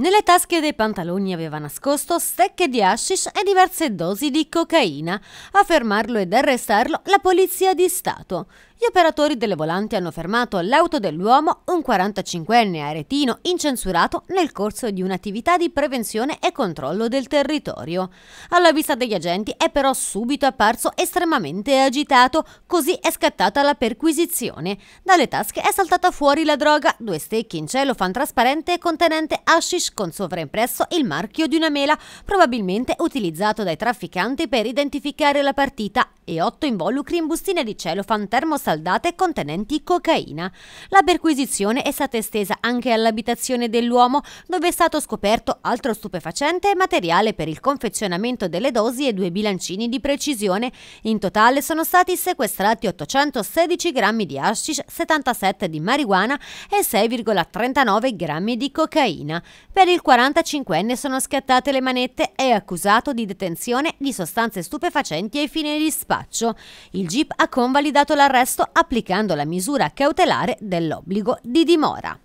Nelle tasche dei pantaloni aveva nascosto stecche di hashish e diverse dosi di cocaina. A fermarlo ed arrestarlo la polizia di Stato. Gli operatori delle volanti hanno fermato l'auto dell'uomo, un 45enne aretino incensurato nel corso di un'attività di prevenzione e controllo del territorio. Alla vista degli agenti è però subito apparso estremamente agitato, così è scattata la perquisizione. Dalle tasche è saltata fuori la droga, due stecchi in cielo fan trasparente contenente hashish flash con sovraimpresso il marchio di una mela, probabilmente utilizzato dai trafficanti per identificare la partita, e otto involucri in bustine di cellophane termosaldate contenenti cocaina. La perquisizione è stata estesa anche all'abitazione dell'uomo, dove è stato scoperto altro stupefacente e materiale per il confezionamento delle dosi e due bilancini di precisione. In totale sono stati sequestrati 816 grammi di hashish, 77 di marijuana e 6,39 grammi di cocaina. Per il 45enne sono scattate le manette e è accusato di detenzione di sostanze stupefacenti ai fini di spaccio. Il GIP ha convalidato l'arresto applicando la misura cautelare dell'obbligo di dimora.